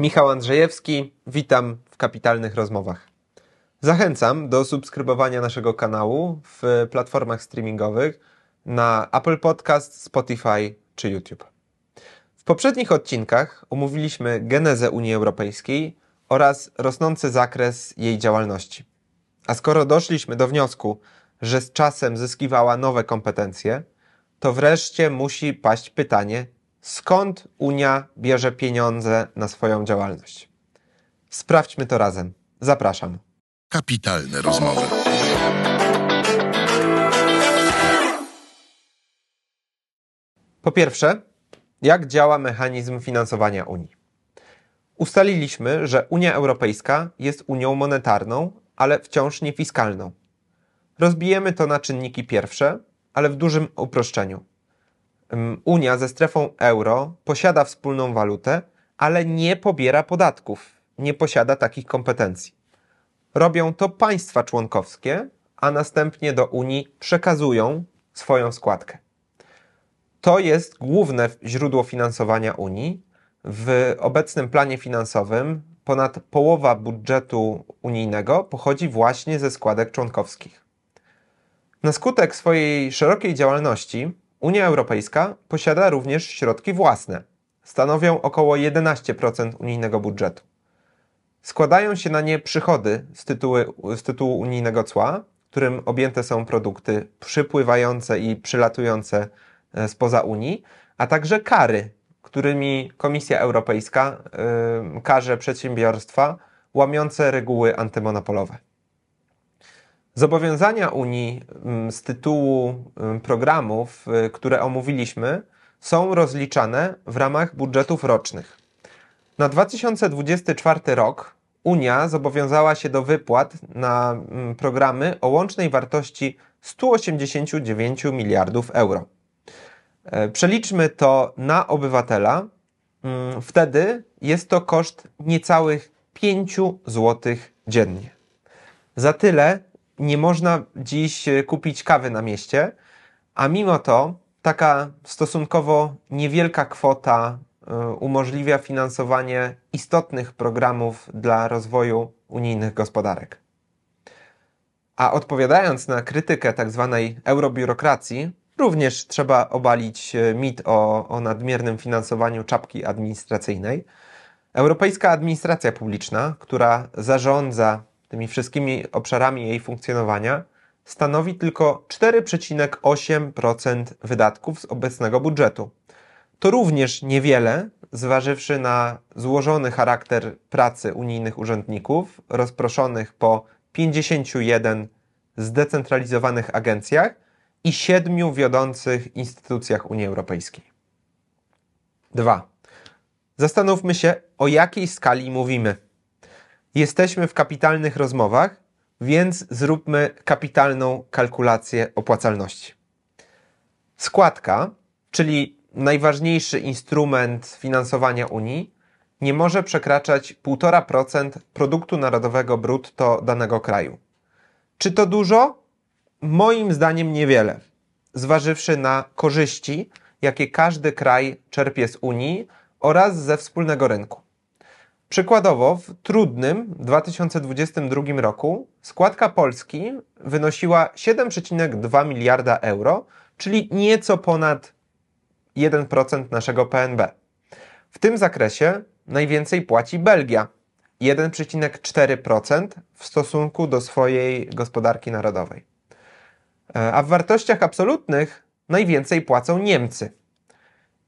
Michał Andrzejewski, witam w Kapitalnych Rozmowach. Zachęcam do subskrybowania naszego kanału w platformach streamingowych na Apple Podcast, Spotify czy YouTube. W poprzednich odcinkach omówiliśmy genezę Unii Europejskiej oraz rosnący zakres jej działalności. A skoro doszliśmy do wniosku, że z czasem zyskiwała nowe kompetencje, to wreszcie musi paść pytanie, Skąd Unia bierze pieniądze na swoją działalność? Sprawdźmy to razem. Zapraszam. Kapitalne rozmowy. Po pierwsze, jak działa mechanizm finansowania Unii? Ustaliliśmy, że Unia Europejska jest Unią monetarną, ale wciąż nie fiskalną. Rozbijemy to na czynniki pierwsze, ale w dużym uproszczeniu. Unia ze strefą euro posiada wspólną walutę, ale nie pobiera podatków, nie posiada takich kompetencji. Robią to państwa członkowskie, a następnie do Unii przekazują swoją składkę. To jest główne źródło finansowania Unii. W obecnym planie finansowym ponad połowa budżetu unijnego pochodzi właśnie ze składek członkowskich. Na skutek swojej szerokiej działalności Unia Europejska posiada również środki własne. Stanowią około 11% unijnego budżetu. Składają się na nie przychody z, z tytułu unijnego cła, którym objęte są produkty przypływające i przylatujące e, spoza Unii, a także kary, którymi Komisja Europejska yy, karze przedsiębiorstwa łamiące reguły antymonopolowe. Zobowiązania Unii mm, z tytułu mm, programów, y, które omówiliśmy, są rozliczane w ramach budżetów rocznych. Na 2024 rok Unia zobowiązała się do wypłat na mm, programy o łącznej wartości 189 miliardów euro. E, przeliczmy to na obywatela. Wtedy jest to koszt niecałych 5 zł dziennie. Za tyle nie można dziś e, kupić kawy na mieście, a mimo to taka stosunkowo niewielka kwota e, umożliwia finansowanie istotnych programów dla rozwoju unijnych gospodarek. A odpowiadając na krytykę tzw. Tak eurobiurokracji, również trzeba obalić e, mit o, o nadmiernym finansowaniu czapki administracyjnej. Europejska Administracja Publiczna, która zarządza tymi wszystkimi obszarami jej funkcjonowania, stanowi tylko 4,8% wydatków z obecnego budżetu. To również niewiele, zważywszy na złożony charakter pracy unijnych urzędników, rozproszonych po 51 zdecentralizowanych agencjach i siedmiu wiodących instytucjach Unii Europejskiej. 2. Zastanówmy się, o jakiej skali mówimy jesteśmy w kapitalnych rozmowach, więc zróbmy kapitalną kalkulację opłacalności. Składka, czyli najważniejszy instrument finansowania Unii, nie może przekraczać 1,5% produktu narodowego brutto danego kraju. Czy to dużo? Moim zdaniem niewiele, zważywszy na korzyści, jakie każdy kraj czerpie z Unii oraz ze wspólnego rynku. Przykładowo w trudnym 2022 roku składka Polski wynosiła 7,2 miliarda euro, czyli nieco ponad 1% naszego PNB. W tym zakresie najwięcej płaci Belgia 1,4% w stosunku do swojej gospodarki narodowej. E, a w wartościach absolutnych najwięcej płacą Niemcy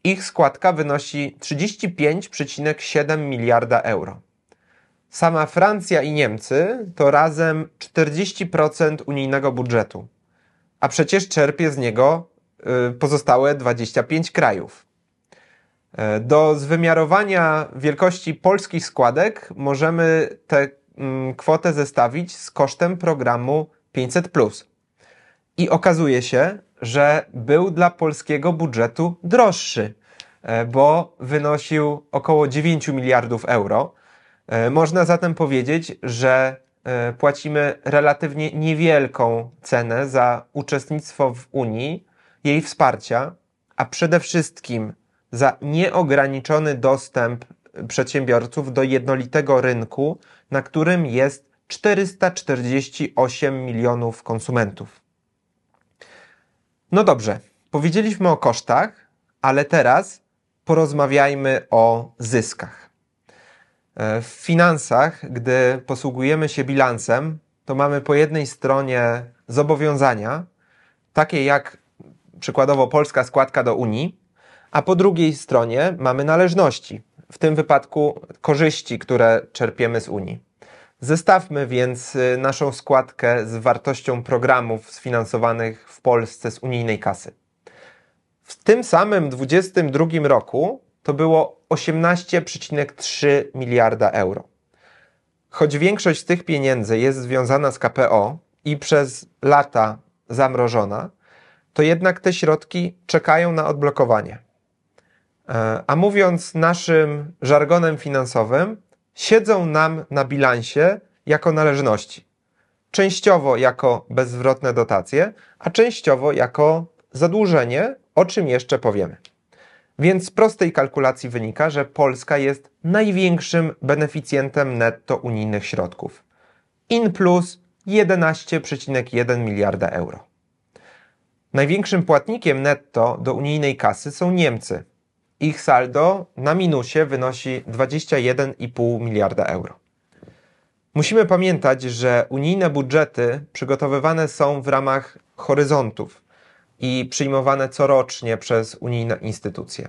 ich składka wynosi 35,7 miliarda euro. Sama Francja i Niemcy to razem 40% unijnego budżetu, a przecież czerpie z niego y, pozostałe 25 krajów. E, do zwymiarowania wielkości polskich składek możemy tę mm, kwotę zestawić z kosztem programu 500. I okazuje się, że był dla polskiego budżetu droższy, e, bo wynosił około 9 miliardów euro. E, można zatem powiedzieć, że e, płacimy relatywnie niewielką cenę za uczestnictwo w Unii, jej wsparcia, a przede wszystkim za nieograniczony dostęp przedsiębiorców do jednolitego rynku, na którym jest 448 milionów konsumentów. No dobrze, powiedzieliśmy o kosztach, ale teraz porozmawiajmy o zyskach. E, w finansach, gdy posługujemy się bilansem, to mamy po jednej stronie zobowiązania, takie jak przykładowo polska składka do Unii, a po drugiej stronie mamy należności, w tym wypadku korzyści, które czerpiemy z Unii. Zestawmy więc y, naszą składkę z wartością programów sfinansowanych w Polsce z unijnej kasy. W tym samym 2022 roku to było 18,3 miliarda euro. Choć większość z tych pieniędzy jest związana z KPO i przez lata zamrożona, to jednak te środki czekają na odblokowanie. E, a mówiąc naszym żargonem finansowym, siedzą nam na bilansie jako należności. Częściowo jako bezwzwrotne dotacje, a częściowo jako zadłużenie, o czym jeszcze powiemy. Więc z prostej kalkulacji wynika, że Polska jest największym beneficjentem netto unijnych środków. In plus 11,1 miliarda euro. Największym płatnikiem netto do unijnej kasy są Niemcy ich saldo na minusie wynosi 21,5 miliarda euro. Musimy pamiętać, że unijne budżety przygotowywane są w ramach horyzontów i przyjmowane corocznie przez unijne instytucje.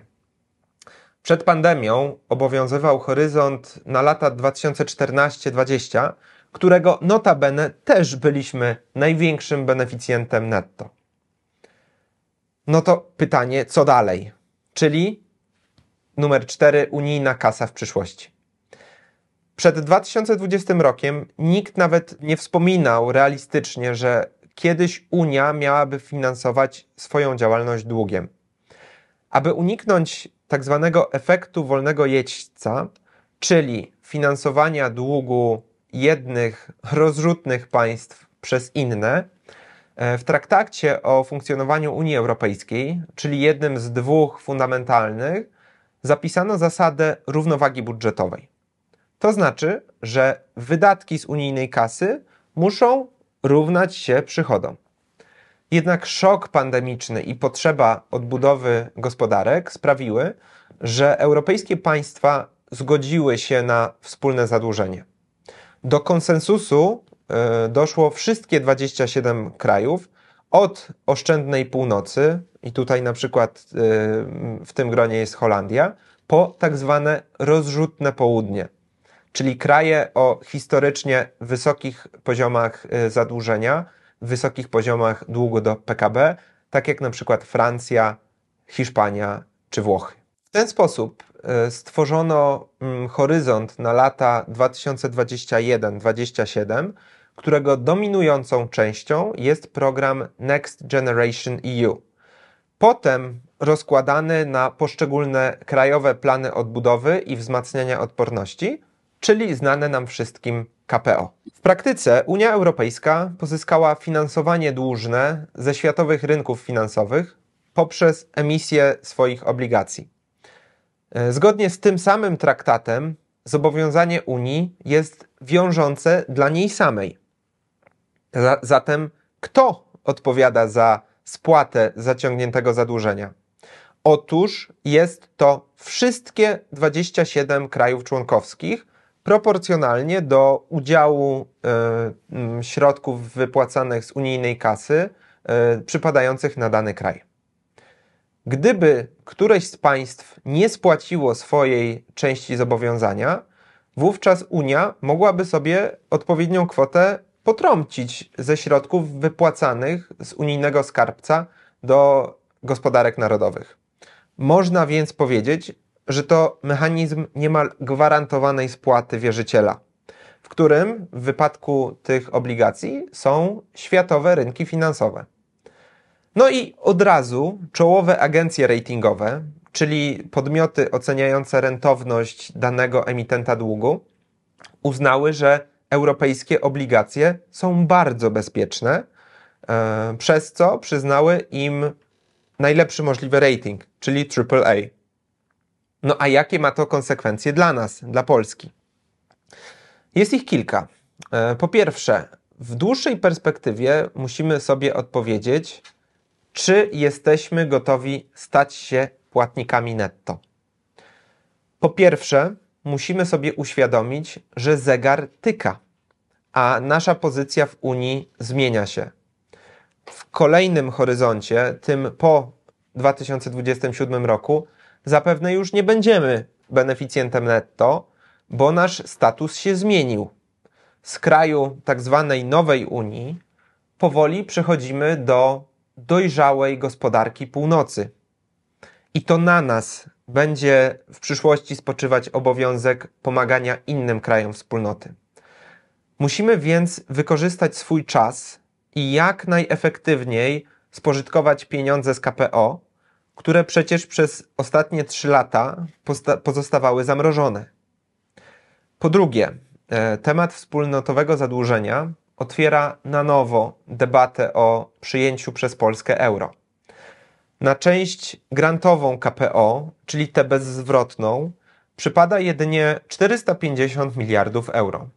Przed pandemią obowiązywał horyzont na lata 2014-2020, którego notabene też byliśmy największym beneficjentem netto. No to pytanie, co dalej? Czyli Numer 4. Unijna kasa w przyszłości. Przed 2020 rokiem nikt nawet nie wspominał realistycznie, że kiedyś Unia miałaby finansować swoją działalność długiem. Aby uniknąć tak zwanego efektu wolnego jeźdźca, czyli finansowania długu jednych rozrzutnych państw przez inne, e, w traktacie o funkcjonowaniu Unii Europejskiej, czyli jednym z dwóch fundamentalnych, zapisano zasadę równowagi budżetowej. To znaczy, że wydatki z unijnej kasy muszą równać się przychodom. Jednak szok pandemiczny i potrzeba odbudowy gospodarek sprawiły, że europejskie państwa zgodziły się na wspólne zadłużenie. Do konsensusu e, doszło wszystkie 27 krajów, od oszczędnej północy, i tutaj na przykład y, w tym gronie jest Holandia, po tak zwane rozrzutne południe, czyli kraje o historycznie wysokich poziomach y, zadłużenia, wysokich poziomach długu do PKB, tak jak na przykład Francja, Hiszpania czy Włochy. W ten sposób y, stworzono mm, horyzont na lata 2021-2027 którego dominującą częścią jest program Next Generation EU. Potem rozkładany na poszczególne krajowe plany odbudowy i wzmacniania odporności, czyli znane nam wszystkim KPO. W praktyce Unia Europejska pozyskała finansowanie dłużne ze światowych rynków finansowych poprzez emisję swoich obligacji. Zgodnie z tym samym traktatem zobowiązanie Unii jest wiążące dla niej samej. Zatem kto odpowiada za spłatę zaciągniętego zadłużenia? Otóż jest to wszystkie 27 krajów członkowskich proporcjonalnie do udziału y, środków wypłacanych z unijnej kasy y, przypadających na dany kraj. Gdyby któreś z państw nie spłaciło swojej części zobowiązania, wówczas Unia mogłaby sobie odpowiednią kwotę potrącić ze środków wypłacanych z unijnego skarbca do gospodarek narodowych. Można więc powiedzieć, że to mechanizm niemal gwarantowanej spłaty wierzyciela, w którym w wypadku tych obligacji są światowe rynki finansowe. No i od razu czołowe agencje ratingowe, czyli podmioty oceniające rentowność danego emitenta długu, uznały, że europejskie obligacje są bardzo bezpieczne, e, przez co przyznały im najlepszy możliwy rating, czyli AAA. No a jakie ma to konsekwencje dla nas, dla Polski? Jest ich kilka. E, po pierwsze, w dłuższej perspektywie musimy sobie odpowiedzieć, czy jesteśmy gotowi stać się płatnikami netto. Po pierwsze, musimy sobie uświadomić, że zegar tyka, a nasza pozycja w Unii zmienia się. W kolejnym horyzoncie, tym po 2027 roku, zapewne już nie będziemy beneficjentem netto, bo nasz status się zmienił. Z kraju tzw. Tak nowej Unii powoli przechodzimy do dojrzałej gospodarki północy. I to na nas będzie w przyszłości spoczywać obowiązek pomagania innym krajom wspólnoty. Musimy więc wykorzystać swój czas i jak najefektywniej spożytkować pieniądze z KPO, które przecież przez ostatnie trzy lata pozostawały zamrożone. Po drugie, e, temat wspólnotowego zadłużenia otwiera na nowo debatę o przyjęciu przez Polskę euro. Na część grantową KPO, czyli tę bezzwrotną, przypada jedynie 450 miliardów euro,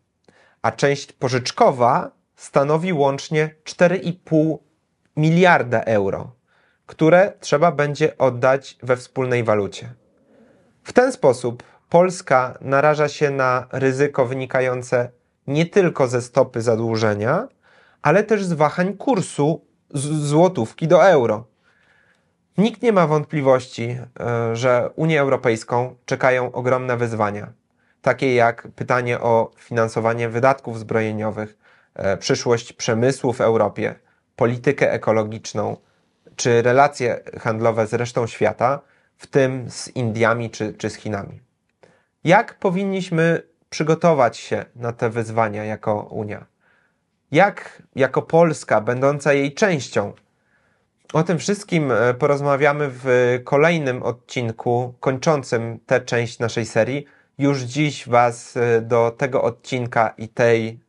a część pożyczkowa stanowi łącznie 4,5 miliarda euro, które trzeba będzie oddać we wspólnej walucie. W ten sposób Polska naraża się na ryzyko wynikające nie tylko ze stopy zadłużenia, ale też z wahań kursu z złotówki do euro. Nikt nie ma wątpliwości, e, że Unię Europejską czekają ogromne wyzwania, takie jak pytanie o finansowanie wydatków zbrojeniowych, e, przyszłość przemysłu w Europie, politykę ekologiczną czy relacje handlowe z resztą świata, w tym z Indiami czy, czy z Chinami. Jak powinniśmy przygotować się na te wyzwania jako Unia? Jak jako Polska, będąca jej częścią, o tym wszystkim e, porozmawiamy w kolejnym odcinku kończącym tę część naszej serii. Już dziś Was e, do tego odcinka i tej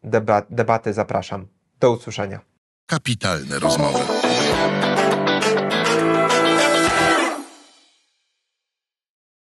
debaty zapraszam. Do usłyszenia. Kapitalne rozmowy.